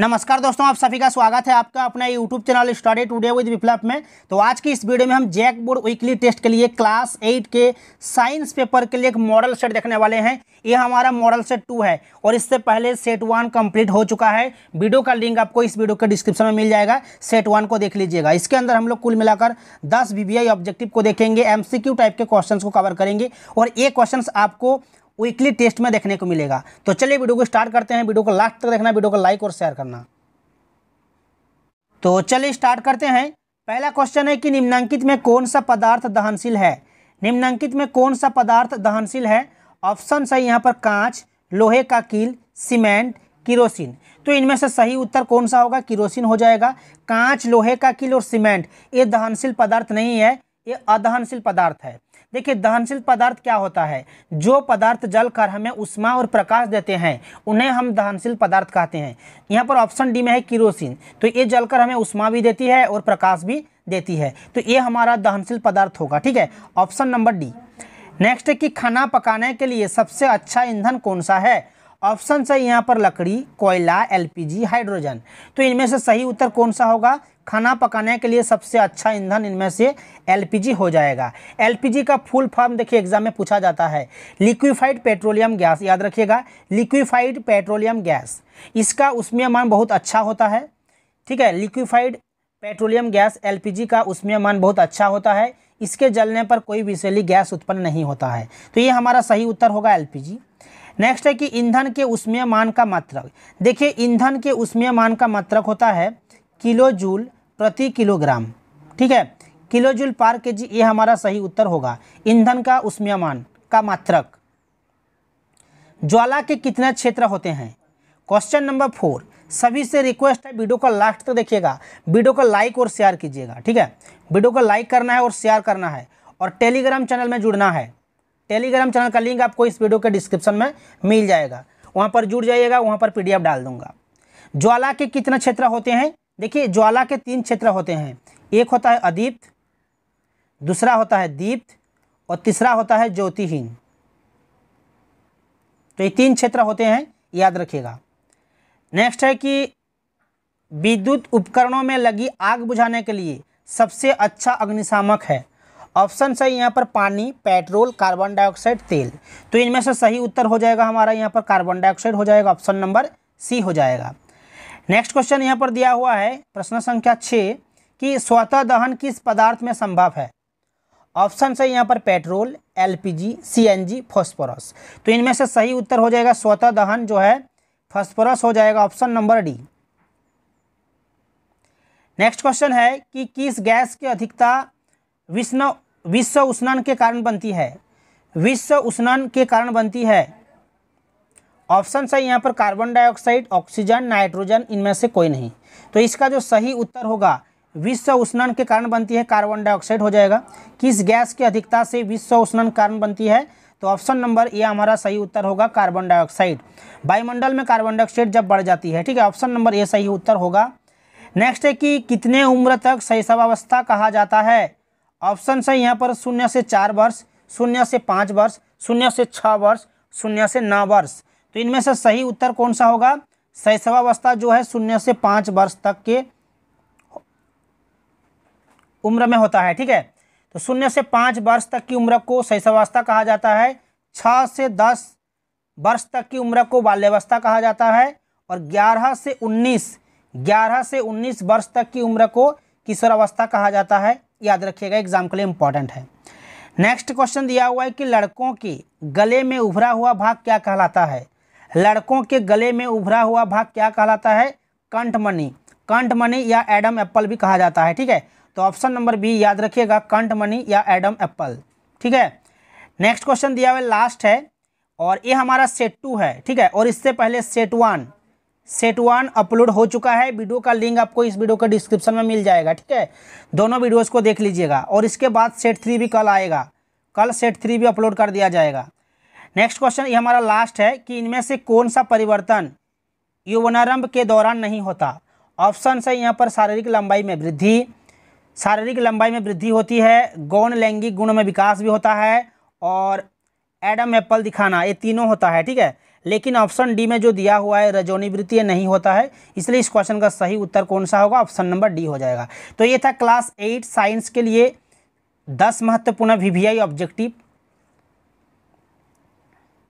नमस्कार दोस्तों आप सभी का स्वागत है आपका अपना YouTube channel study today with Viplav में तो आज की इस वीडियो में हम जैक बोर्ड वीकली टेस्ट के लिए क्लास एट के साइंस पेपर के लिए एक मॉडल सेट देखने वाले हैं ये हमारा मॉडल सेट टू है और इससे पहले सेट वन कंप्लीट हो चुका है वीडियो का लिंक आपको इस वीडियो के डिस्क्रिप्शन में मिल जाएगा सेट वन को देख लीजिएगा इसके अंदर हम लोग कुल मिलाकर दस वी ऑब्जेक्टिव को देखेंगे एम टाइप के क्वेश्चन को कवर करेंगे और ये क्वेश्चन आपको वीकली टेस्ट में देखने को मिलेगा तो चलिए वीडियो को स्टार्ट करते हैं वीडियो को लास्ट तक देखना वीडियो को लाइक और शेयर करना तो चलिए स्टार्ट करते हैं पहला क्वेश्चन है कि निम्नांकित में कौन सा पदार्थ दहनशील है निम्नांकित में कौन सा पदार्थ दहनशील है ऑप्शन है यहाँ पर कांच लोहे का कील सीमेंट किरोसिन तो इनमें से सही उत्तर कौन सा होगा किरोसिन हो जाएगा कांच लोहे का कील और सीमेंट ये दहनशील पदार्थ नहीं है ये अदहनशील पदार्थ है देखिए दहनशील पदार्थ क्या होता है जो पदार्थ जलकर हमें उष्मा और प्रकाश देते हैं उन्हें हम दहनशील पदार्थ कहते हैं यहाँ पर ऑप्शन डी में है किरोसिन तो ये जलकर हमें उष्मा भी देती है और प्रकाश भी देती है तो ये हमारा दहनशील पदार्थ होगा ठीक है ऑप्शन नंबर डी नेक्स्ट है कि खाना पकाने के लिए सबसे अच्छा ईंधन कौन सा है ऑप्शन है यहाँ पर लकड़ी कोयला एलपीजी हाइड्रोजन तो इनमें से सही उत्तर कौन सा होगा खाना पकाने के लिए सबसे अच्छा ईंधन इनमें से एलपीजी हो जाएगा एलपीजी का फुल फॉर्म देखिए एग्जाम में पूछा जाता है लिक्विफाइड पेट्रोलियम गैस याद रखिएगा लिक्विफाइड पेट्रोलियम गैस इसका उसमें मान बहुत अच्छा होता है ठीक है लिक्विफाइड पेट्रोलियम गैस एल का उसमें मान बहुत अच्छा होता है इसके जलने पर कोई विषैली गैस उत्पन्न नहीं होता है तो ये हमारा सही उत्तर होगा एल नेक्स्ट है कि ईंधन के उष्मीय मान का मात्रक देखिए ईंधन के उष्मीय मान का मात्रक होता है किलो जूल प्रति किलोग्राम ठीक है किलो जूल पार के जी ये हमारा सही उत्तर होगा ईंधन का उष्मीय मान का मात्रक ज्वाला के कितने क्षेत्र होते हैं क्वेश्चन नंबर फोर सभी से रिक्वेस्ट है वीडियो को लास्ट तक तो देखिएगा वीडियो को लाइक और शेयर कीजिएगा ठीक है वीडियो को लाइक करना है और शेयर करना है और टेलीग्राम चैनल में जुड़ना है टेलीग्राम चैनल का लिंक आपको इस वीडियो के डिस्क्रिप्शन में मिल जाएगा वहाँ पर जुड़ जाइएगा वहाँ पर पी डाल दूंगा ज्वाला के कितने क्षेत्र होते हैं देखिए ज्वाला के तीन क्षेत्र होते हैं एक होता है अदीप्त दूसरा होता है दीप्त और तीसरा होता है ज्योतिहीन तो ये तीन क्षेत्र होते हैं याद रखिएगा नेक्स्ट है कि विद्युत उपकरणों में लगी आग बुझाने के लिए सबसे अच्छा अग्निशामक है ऑप्शन सही यहाँ पर पानी पेट्रोल कार्बन डाइऑक्साइड तेल तो इनमें से सही उत्तर हो जाएगा हमारा यहाँ पर कार्बन डाइऑक्साइड हो जाएगा ऑप्शन नंबर सी हो जाएगा नेक्स्ट क्वेश्चन यहाँ पर दिया हुआ है प्रश्न संख्या छः कि स्वतः दहन किस पदार्थ में संभव है ऑप्शन सही यहाँ पर पेट्रोल एलपीजी सीएनजी फॉस्फोरस तो इनमें से सही उत्तर हो जाएगा स्वतः दहन जो है फॉस्फोरस हो जाएगा option number D next question है कि किस गैस की अधिकता विष्णु विश्व उष्णन के कारण बनती है विश्व उष्णन के कारण बनती है ऑप्शन सही यहाँ पर कार्बन डाइऑक्साइड ऑक्सीजन नाइट्रोजन इनमें से कोई नहीं तो इसका जो सही उत्तर होगा विश्व उष्णन के कारण बनती है कार्बन डाइऑक्साइड हो जाएगा किस गैस की अधिकता से विश्व उष्णन कारण बनती है तो ऑप्शन नंबर ए हमारा सही उत्तर होगा कार्बन डाइऑक्साइड वायुमंडल में कार्बन डाइऑक्साइड जब बढ़ जाती है ठीक है ऑप्शन नंबर ए सही उत्तर होगा नेक्स्ट है कि कितने उम्र तक शैशवावस्था कहा जाता है ऑप्शन है यहाँ पर शून्य से चार वर्ष शून्य से पाँच वर्ष शून्य से छः वर्ष शून्य से नौ वर्ष तो इनमें से सही उत्तर कौन सा होगा शैशवावस्था जो है शून्य से पाँच वर्ष तक के उम्र में होता है ठीक है तो शून्य से पाँच वर्ष तक की उम्र को शैशवावस्था कहा जाता है छः से दस वर्ष तक की उम्र को बाल्यावस्था कहा जाता है और ग्यारह से उन्नीस ग्यारह से उन्नीस वर्ष तक की उम्र को किशोरावस्था कहा जाता है याद रखिएगा एग्जाम के लिए इंपॉर्टेंट है नेक्स्ट क्वेश्चन दिया हुआ है कि लड़कों के गले में उभरा हुआ भाग क्या कहलाता है लड़कों के गले में उभरा हुआ भाग क्या कहलाता है कंठमणि कंठमणि या एडम एप्पल भी कहा जाता है ठीक है तो ऑप्शन नंबर बी याद रखिएगा कंठमणि या एडम एप्पल ठीक है नेक्स्ट क्वेश्चन दिया हुआ लास्ट है और ये हमारा सेट टू है ठीक है और इससे पहले set one set one upload हो चुका है वीडियो का लिंक आपको इस वीडियो के डिस्क्रिप्शन में मिल जाएगा ठीक है दोनों वीडियोस को देख लीजिएगा और इसके बाद सेट थ्री भी कल आएगा कल सेट थ्री भी अपलोड कर दिया जाएगा नेक्स्ट क्वेश्चन ये हमारा लास्ट है कि इनमें से कौन सा परिवर्तन युवनारंभ के दौरान नहीं होता ऑप्शन है यहाँ पर शारीरिक लंबाई में वृद्धि शारीरिक लंबाई में वृद्धि होती है गौण लैंगिक गुण में विकास भी होता है और एडम एप्पल दिखाना ये तीनों होता है ठीक है लेकिन ऑप्शन डी में जो दिया हुआ है रजोनिवृत्तीय नहीं होता है इसलिए इस क्वेश्चन का सही उत्तर कौन सा होगा ऑप्शन नंबर डी हो जाएगा तो ये था क्लास एट साइंस के लिए दस महत्वपूर्ण वी वी ऑब्जेक्टिव